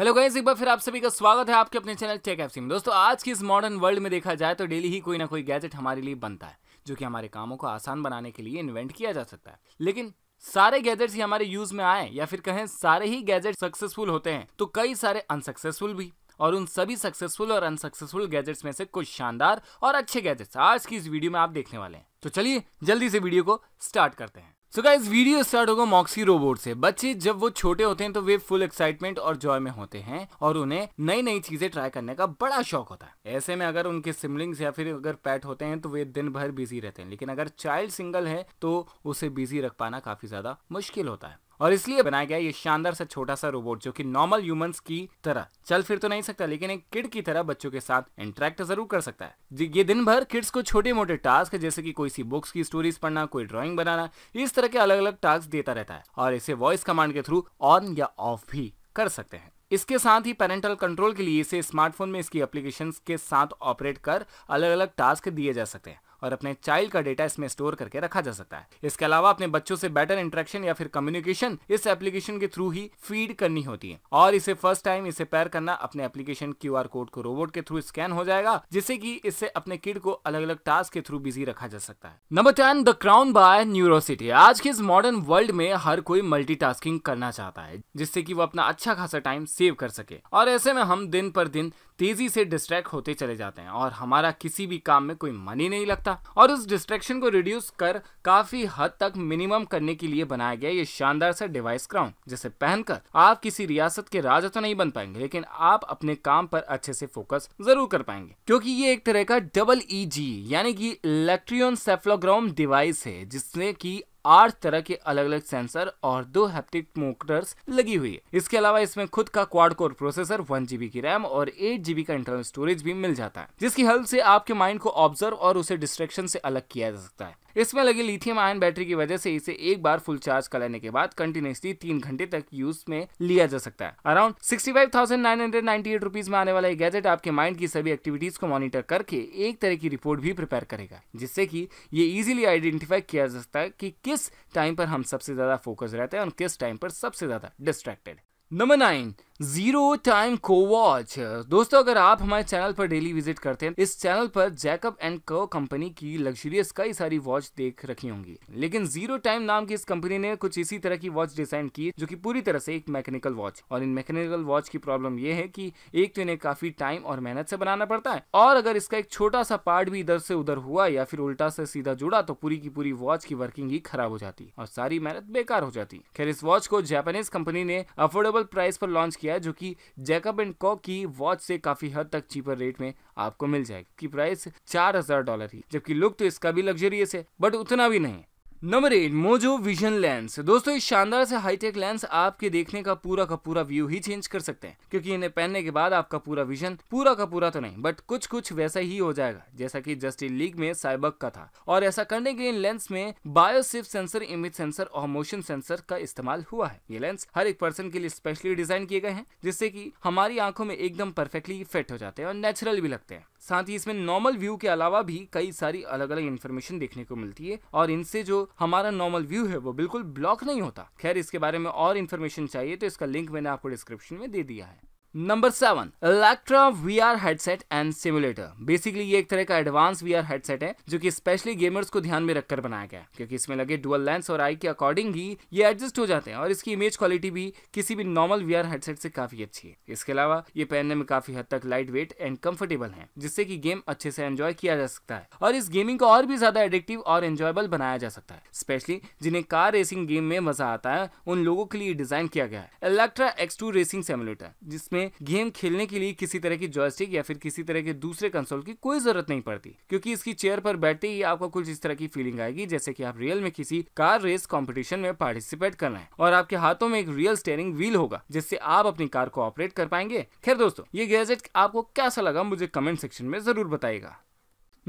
hello guys एक बार फिर आप सभी का स्वागत है आपके अपने चैनल टेक एफ में दोस्तों आज की इस मॉडर्न वर्ल्ड में देखा जाए तो डेली ही कोई ना कोई गैजेट हमारे लिए बनता है जो कि हमारे कामों को आसान बनाने के लिए इन्वेंट किया जा सकता है लेकिन सारे गैजेट्स ही हमारे यूज में आए या फिर कहें सारे ही गैजेट सक्सेसफुल होते हैं तो कई सारे अनसक्सेसफुल भी और उन सभी सक्सेसफुल और अनसक्सेसफुल गैजेट्स में से कुछ शानदार और अच्छे गैजेट्स आज की इस वीडियो में आप देखने वाले हैं तो चलिए जल्दी से वीडियो को स्टार्ट करते हैं सो गाइस वीडियो स्टार्ट होगा मॉक्सी रोबोट से बच्चे जब वो छोटे होते हैं तो वे फुल एक्साइटमेंट और जॉय में होते हैं और उन्हें नई नई चीजें ट्राई करने का बड़ा शौक होता है ऐसे में अगर उनके सिमलिंग्स या फिर अगर पैट होते हैं तो वे दिन भर बिजी रहते हैं लेकिन अगर चाइल्ड सिंगल है तो उसे बिजी रख पाना काफी ज्यादा मुश्किल होता है और इसलिए बनाया गया ये शानदार सा छोटा सा रोबोट जो कि नॉर्मल ह्यूमंस की तरह चल फिर तो नहीं सकता लेकिन एक किड की तरह बच्चों के साथ इंटरेक्ट जरूर कर सकता है ये दिन भर किड्स को छोटे मोटे टास्क जैसे कि कोई सी बुक्स की स्टोरीज पढ़ना कोई ड्रॉइंग बनाना इस तरह के अलग अलग टास्क देता रहता है और इसे वॉइस कमांड के थ्रू ऑन या ऑफ भी कर सकते हैं इसके साथ ही पेरेंटल कंट्रोल के लिए इसे स्मार्टफोन में इसकी एप्लीकेशन के साथ ऑपरेट कर अलग अलग टास्क दिए जा सकते हैं और अपने चाइल्ड का डेटा इसमें स्टोर करके रखा जा सकता है इसके अलावा अपने बच्चों से बेटर इंटरेक्शन या फिर कम्युनिकेशन इस एप्लीकेशन के थ्रू ही फीड करनी होती है और इसे फर्स्ट टाइम इसे पैर करना अपने एप्लीकेशन क्यू कोड को रोबोट के थ्रू स्कैन हो जाएगा जिससे की इससे अपने किड को अलग अलग टास्क के थ्रू बिजी रखा जा सकता है number ten the crown by Neurosity आज के इस मॉडर्न वर्ल्ड में हर कोई मल्टी करना चाहता है जिससे की वो अपना अच्छा खासा टाइम सेव कर सके और ऐसे में हम दिन पर दिन तेजी से डिस्ट्रैक्ट होते चले जाते हैं और हमारा किसी भी काम में कोई मन ही नहीं लगता और उस डिस्ट्रैक्शन को रिड्यूस कर काफी हद तक मिनिमम करने के लिए बनाया गया ये शानदार सा डिवाइस क्राउन जिसे पहनकर आप किसी रियासत के राजा तो नहीं बन पाएंगे लेकिन आप अपने काम पर अच्छे से फोकस जरूर कर पाएंगे क्योंकि ये एक तरह का डबल ई e यानी कि इलेक्ट्रियन सेफ्लोग्राम डिवाइस है जिसने की आठ तरह के अलग अलग सेंसर और दो हैप्टिक मोटर्स लगी हुई है इसके अलावा इसमें खुद का quad core processor one GB की रैम और एट जीबी का इंटरनल स्टोरेज भी मिल जाता है जिसकी हेल्प से आपके माइंड को ऑब्जर्व और उसे डिस्ट्रेक्शन से अलग किया जा सकता है इसमें लगी लिथियम आयन बैटरी की वजह से इसे एक बार फुल चार्ज कर लेने के बाद कंटिन्यूसली तीन घंटे तक यूज में लिया जा सकता है around sixty five thousand nine hundred ninety eight rupees में आने वाला गैजेट आपके माइंड की सभी एक्टिविटीज को मॉनिटर करके एक तरह की रिपोर्ट भी प्रिपेयर करेगा जिससे की ये इजिली आइडेंटिफाई किया जा सकता है की कि किस टाइम पर हम सबसे ज्यादा फोकस रहते हैं और किस टाइम पर सबसे ज्यादा distracted number nine zero time को वॉच दोस्तों अगर आप हमारे चैनल पर डेली विजिट करते हैं इस चैनल पर जैकब एंड को कंपनी की लग्जरियस कई सारी वॉच देख रखी होंगी लेकिन जीरो टाइम नाम की इस कंपनी ने कुछ इसी तरह की वॉच डिजाइन की जो कि पूरी तरह से एक मैकेनिकल वॉच और इन मैकेनिकल वॉच की प्रॉब्लम यह है कि एक तो इन्हें काफी टाइम और मेहनत से बनाना पड़ता है और अगर इसका एक छोटा सा पार्ट भी इधर से उधर हुआ या फिर उल्टा से सीधा जुड़ा तो पूरी की पूरी वॉच की वर्किंग ही खराब हो जाती और सारी मेहनत बेकार हो जाती खैर इस वॉच को जापानीज कंपनी ने अफोर्डेबल प्राइस पर लॉन्च किया किया है जो कि जैकब एंड कॉक की वॉच से काफ़ी हद तक चीपर रेट में आपको मिल जाएगी की प्राइस चार हजार डॉलर ही जबकि लुक तो इसका भी लग्जरियस है बट उतना भी नहीं number eight Mojo vision lens दोस्तों इस शानदार से हाईटेक लेंस आपके देखने का पूरा का पूरा व्यू ही चेंज कर सकते हैं क्योंकि इन्हें पहनने के बाद आपका पूरा विजन पूरा का पूरा तो नहीं बट कुछ कुछ वैसा ही हो जाएगा जैसा कि जस्टिन लीग में साइबक का था और ऐसा करने के लिए लेंस में बायोसिप सेंसर इमेज सेंसर और मोशन सेंसर का इस्तेमाल हुआ है ये लेंस हर एक पर्सन के लिए स्पेशली डिजाइन किए गए हैं जिससे की हमारी आंखों में एकदम परफेक्टली फिट हो जाते हैं और नेचुरल भी लगते हैं साथ ही इसमें नॉर्मल व्यू के अलावा भी कई सारी अलग अलग इन्फॉर्मेशन देखने को मिलती है और इनसे जो हमारा नॉर्मल व्यू है वो बिल्कुल ब्लॉक नहीं होता खैर इसके बारे में और इन्फॉर्मेशन चाहिए तो इसका लिंक मैंने आपको डिस्क्रिप्शन में दे दिया है number seven Electra V R headset and simulator basically ये एक तरह का एडवांस वी आर हेडसेट है जो कि स्पेशली गेमर्स को ध्यान में रखकर बनाया गया है क्योंकि इसमें लगे डुअल लेंस और आई के अकॉर्डिंग ही ये एडजस्ट हो जाते हैं और इसकी इमेज क्वालिटी भी किसी भी नॉर्मल वी आर हेडसेट से काफी अच्छी है इसके अलावा ये पहनने में काफी हद तक लाइट वेट एंड कम्फर्टेबल है जिससे की गेम अच्छे से एंजॉय किया जा सकता है और इस गेमिंग को और भी ज्यादा एडिक्टिव और एंजॉयबल बनाया जा सकता है स्पेशली जिन्हें कार रेसिंग गेम में मजा आता है उन लोगों के लिए डिजाइन किया गया है Electra X two racing simulator जिसमें इसमें गेम खेलने के लिए किसी तरह की जॉयस्टिक या फिर किसी तरह के दूसरे कंसोल की कोई जरूरत नहीं पड़ती क्योंकि इसकी चेयर पर बैठते ही आपको कुछ इस तरह की फीलिंग आएगी जैसे कि आप रियल में किसी कार रेस कॉम्पिटिशन में पार्टिसिपेट कर रहे हैं और आपके हाथों में एक रियल स्टेयरिंग व्हील होगा जिससे आप अपनी कार को ऑपरेट कर पाएंगे खैर दोस्तों ये गैजेट आपको कैसा लगा मुझे कमेंट सेक्शन में जरूर बताएगा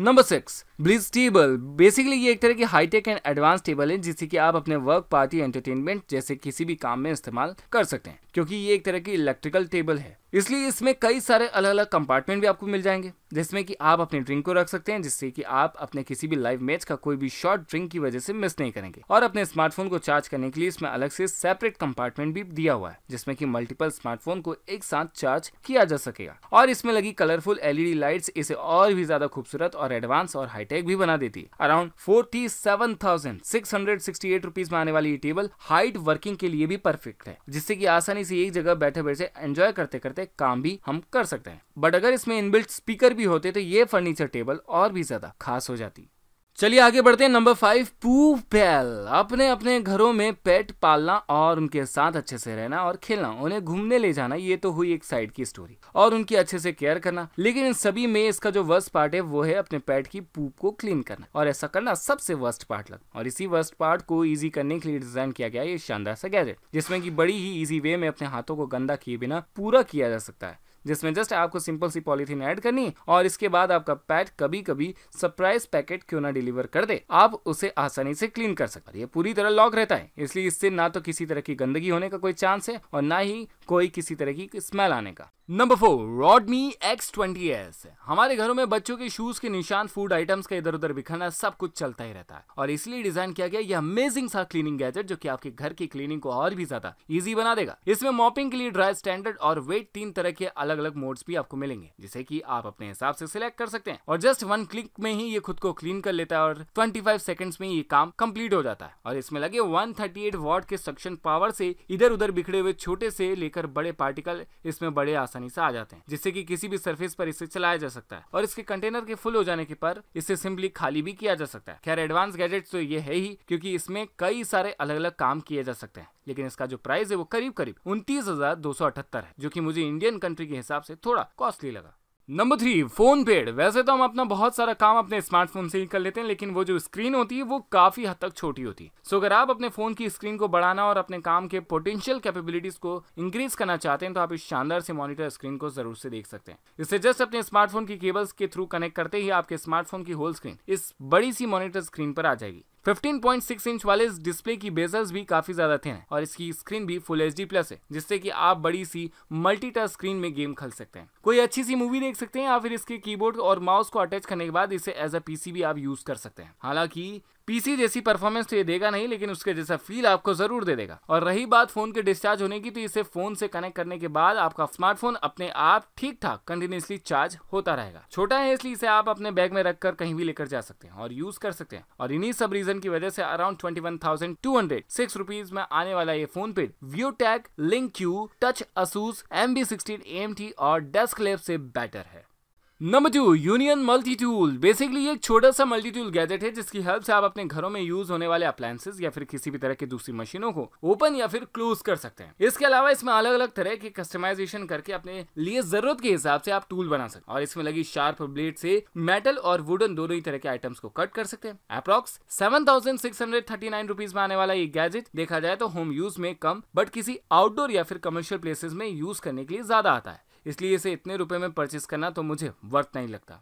number six Blitz table basically ये एक तरह की हाईटेक एंड एडवांस टेबल है जिसे कि आप अपने वर्क पार्टी एंटरटेनमेंट जैसे किसी भी काम में इस्तेमाल कर सकते हैं क्योंकि ये एक तरह की इलेक्ट्रिकल टेबल है इसलिए इसमें कई सारे अलग अलग कंपार्टमेंट भी आपको मिल जाएंगे जिसमें कि आप अपने ड्रिंक को रख सकते हैं जिससे कि आप अपने किसी भी लाइव मैच का कोई भी शॉर्ट ड्रिंक की वजह से मिस नहीं करेंगे और अपने स्मार्टफोन को चार्ज करने के लिए इसमें अलग से सेपरेट कंपार्टमेंट भी दिया हुआ है जिसमें कि मल्टीपल स्मार्टफोन को एक साथ चार्ज किया जा सकेगा और इसमें लगी कलरफुल एलईडी लाइट्स इसे और भी ज्यादा खूबसूरत और एडवांस और हाईटेक भी बना देती है around forty seven thousand six hundred sixty eight rupees में आने वाली ये टेबल हाइट वर्किंग के लिए भी परफेक्ट है जिससे की आसानी से एक जगह बैठे बैठे एंजॉय करते करते काम भी हम कर सकते हैं बट अगर इसमें इनबिल्ट स्पीकर भी होते तो ये फर्नीचर टेबल और भी ज़्यादा खास हो जाती चलिए आगे बढ़ते हैं नंबर फाइव पू पैल अपने अपने घरों में पेट पालना और उनके साथ अच्छे से रहना और खेलना उन्हें घूमने ले जाना ये तो हुई एक साइड की स्टोरी और उनकी अच्छे से केयर करना लेकिन इन सभी में इसका जो वर्स्ट पार्ट है वो है अपने पेट की पूप को क्लीन करना और ऐसा करना सबसे वर्स्ट पार्ट लग और इसी वर्स्ट पार्ट को ईजी करने के लिए डिजाइन किया गया ये शानदार सा गैजेट जिसमें की बड़ी ही ईजी वे में अपने हाथों को गंदा किए बिना पूरा किया जा सकता है जिसमें जस्ट आपको सिंपल सी पॉलीथीन ऐड करनी और इसके बाद आपका पैट कभी कभी सरप्राइज पैकेट क्यों ना डिलीवर कर दे आप उसे आसानी से क्लीन कर सकते ये पूरी तरह लॉक रहता है इसलिए इससे ना तो किसी तरह की गंदगी होने का कोई चांस है और ना ही कोई किसी तरह की स्मेल आने का number four Roidmi X twenty S हमारे घरों में बच्चों के शूज के निशान फूड आइटम्स का इधर उधर बिखरना सब कुछ चलता ही रहता है और इसलिए डिजाइन किया गया यह अमेजिंग सा क्लीनिंग गैजेट जो कि आपके घर की क्लीनिंग को और भी ज्यादा इजी बना देगा इसमें मॉपिंग के लिए ड्राई स्टैंडर्ड और वेट तीन तरह के अलग अलग मोड्स भी आपको मिलेंगे जिसे की आप अपने हिसाब से सिलेक्ट कर सकते हैं और जस्ट वन क्लिक में ही ये खुद को क्लीन कर लेता है और ट्वेंटी फाइव सेकंड में ये काम कम्प्लीट हो जाता है और इसमें लगे वन थर्टी एट वॉट के सक्शन पावर से इधर उधर बिखरे हुए छोटे से लेकर कर बड़े पार्टिकल इसमें बड़े आसानी से आ जाते हैं जिससे कि किसी भी सरफेस पर इसे चलाया जा सकता है और इसके कंटेनर के फुल हो जाने के पर इसे सिंपली खाली भी किया जा सकता है खैर एडवांस गैजेट तो ये है ही क्योंकि इसमें कई सारे अलग अलग काम किए जा सकते हैं लेकिन इसका जो प्राइस है वो करीब करीब उनतीस है जो की मुझे इंडियन कंट्री के हिसाब से थोड़ा कॉस्टली लगा नंबर थ्री फोन पेड वैसे तो हम अपना बहुत सारा काम अपने स्मार्टफोन से ही कर लेते हैं लेकिन वो जो स्क्रीन होती है वो काफी हद तक छोटी होती है सो अगर आप अपने फोन की स्क्रीन को बढ़ाना और अपने काम के पोटेंशियल कैपेबिलिटीज को इंक्रीज करना चाहते हैं तो आप इस शानदार से मॉनिटर स्क्रीन को जरूर से देख सकते हैं इसे जस्ट अपने स्मार्टफोन की केबल्स के थ्रू कनेक्ट करते ही आपके स्मार्टफोन की होल स्क्रीन इस बड़ी सी मॉनिटर स्क्रीन पर आ जाएगी 15.6 इंच वाले इस डिस्प्ले की बेजल्स भी काफी ज्यादा थे और इसकी स्क्रीन भी फुल एच प्लस है जिससे कि आप बड़ी सी मल्टी टच स्क्रीन में गेम खेल सकते हैं कोई अच्छी सी मूवी देख सकते हैं या फिर इसके कीबोर्ड और माउस को अटैच करने के बाद इसे एज अ पीसी भी आप यूज कर सकते हैं हालांकि पीसी जैसी परफॉर्मेंस तो ये देगा नहीं लेकिन उसके जैसा फील आपको जरूर दे देगा और रही बात फोन के डिस्चार्ज होने की तो इसे फोन से कनेक्ट करने के बाद आपका स्मार्टफोन अपने आप ठीक ठाक कंटिन्यूसली चार्ज होता रहेगा छोटा है इसलिए इसे आप अपने बैग में रखकर कहीं भी लेकर जा सकते हैं और यूज कर सकते हैं और इन्हीं सब रीजन की वजह से around twenty one thousand two hundred six rupees में आने वाला ये फोन पे view tech link Q touch Asus M B sixteen M T और डेस्क लेप से बेटर है number two union multi tool basically एक छोटा सा मल्टी टूल गैजेट है जिसकी हेल्प से आप अपने घरों में यूज होने वाले अप्लायसेज या फिर किसी भी तरह की दूसरी मशीनों को ओपन या फिर क्लोज कर सकते हैं इसके अलावा इसमें अलग अलग तरह के कस्टमाइजेशन करके अपने लिए जरूरत के हिसाब से आप टूल बना सकते हैं और इसमें लगी शार्प ब्लेड से मेटल और वुडन दोनों ही तरह के आइटम्स को कट कर सकते हैं approx seven thousand six hundred thirty nine rupees में आने वाला ये गैजेट देखा जाए तो होम यूज में कम बट किसी आउटडोर या फिर कमर्शियल प्लेसेज में यूज करने के लिए ज्यादा आता है इसलिए इसे इतने रुपए में परचेस करना तो मुझे वर्थ नहीं लगता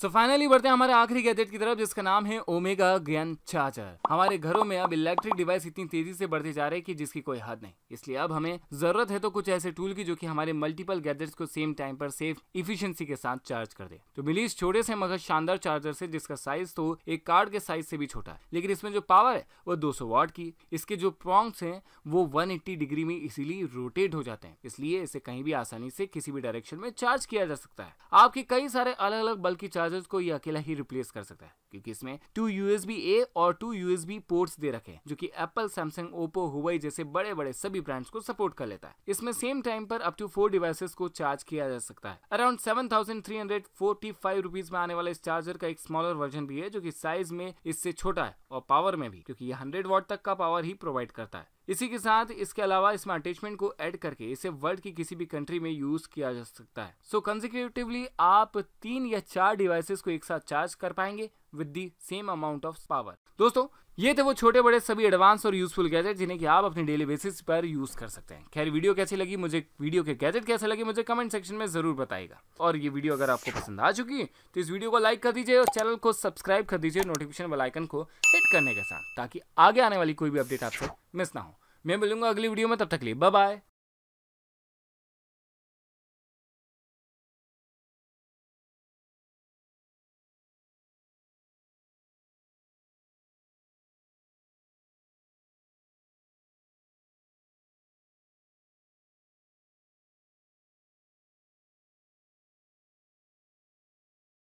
सो फाइनली बढ़ते हैं हमारे आखिरी गैजेट की तरफ जिसका नाम है ओमेगा ग्रैंड चार्जर हमारे घरों में अब इलेक्ट्रिक डिवाइस इतनी तेजी से बढ़ते जा रहे हैं कि जिसकी कोई हद नहीं इसलिए अब हमें जरूरत है तो कुछ ऐसे टूल की जो कि हमारे मल्टीपल गैजेट्स को सेम टाइम पर सेफ इफिशियंसी के साथ चार्ज कर दे तो मिली इस छोटे से मगर शानदार चार्जर से जिसका साइज तो एक कार्ड के साइज से भी छोटा है लेकिन इसमें जो पावर है वो दो वाट की इसके जो प्रॉन्ग्स है वो वन डिग्री में इसीलिए रोटेट हो जाते हैं इसलिए इसे कहीं भी आसानी से किसी भी डायरेक्शन में चार्ज किया जा सकता है आपके कई सारे अलग अलग बल्कि चार्ज चार्जर्स को ये अकेला ही रिप्लेस कर सकता है क्योंकि इसमें टू यूएसबी ए और टू यूएसबी पोर्ट्स दे रखे हैं जो कि एप्पल सैमसंग ओप्पो हुई जैसे बड़े बड़े सभी ब्रांड्स को सपोर्ट कर लेता है इसमें सेम टाइम पर अप टू फोर डिवाइसेस को चार्ज किया जा सकता है around seven thousand three hundred forty five rupees में आने वाला इस चार्जर का एक स्मॉलर वर्जन भी है जो की साइज में इससे छोटा है और पावर में भी क्योंकि ये हंड्रेड वॉट तक का पावर ही प्रोवाइड करता है इसी के साथ इसके अलावा इसमें अटैचमेंट को ऐड करके इसे वर्ल्ड की किसी भी कंट्री में यूज किया जा सकता है सो so, कंजिक्यूटिवली आप तीन या चार डिवाइसेस को एक साथ चार्ज कर पाएंगे with the same amount of power दोस्तों ये थे वो छोटे बड़े सभी एडवांस और यूजफुल गैजेट जिन्हें कि आप अपने डेली बेसिस पर यूज कर सकते हैं खैर वीडियो कैसी लगी मुझे वीडियो के गैजेट कैसे लगे मुझे कमेंट सेक्शन में जरूर बताएगा और ये वीडियो अगर आपको पसंद आ चुकी तो इस वीडियो को लाइक कर दीजिए और चैनल को सब्सक्राइब कर दीजिए नोटिफिकेशन बलाइकन को हिट करने के साथ ताकि आगे आने वाली कोई भी अपडेट आपसे मिस ना हो मैं मिलूंगा अगली वीडियो में तब तक लिए बाय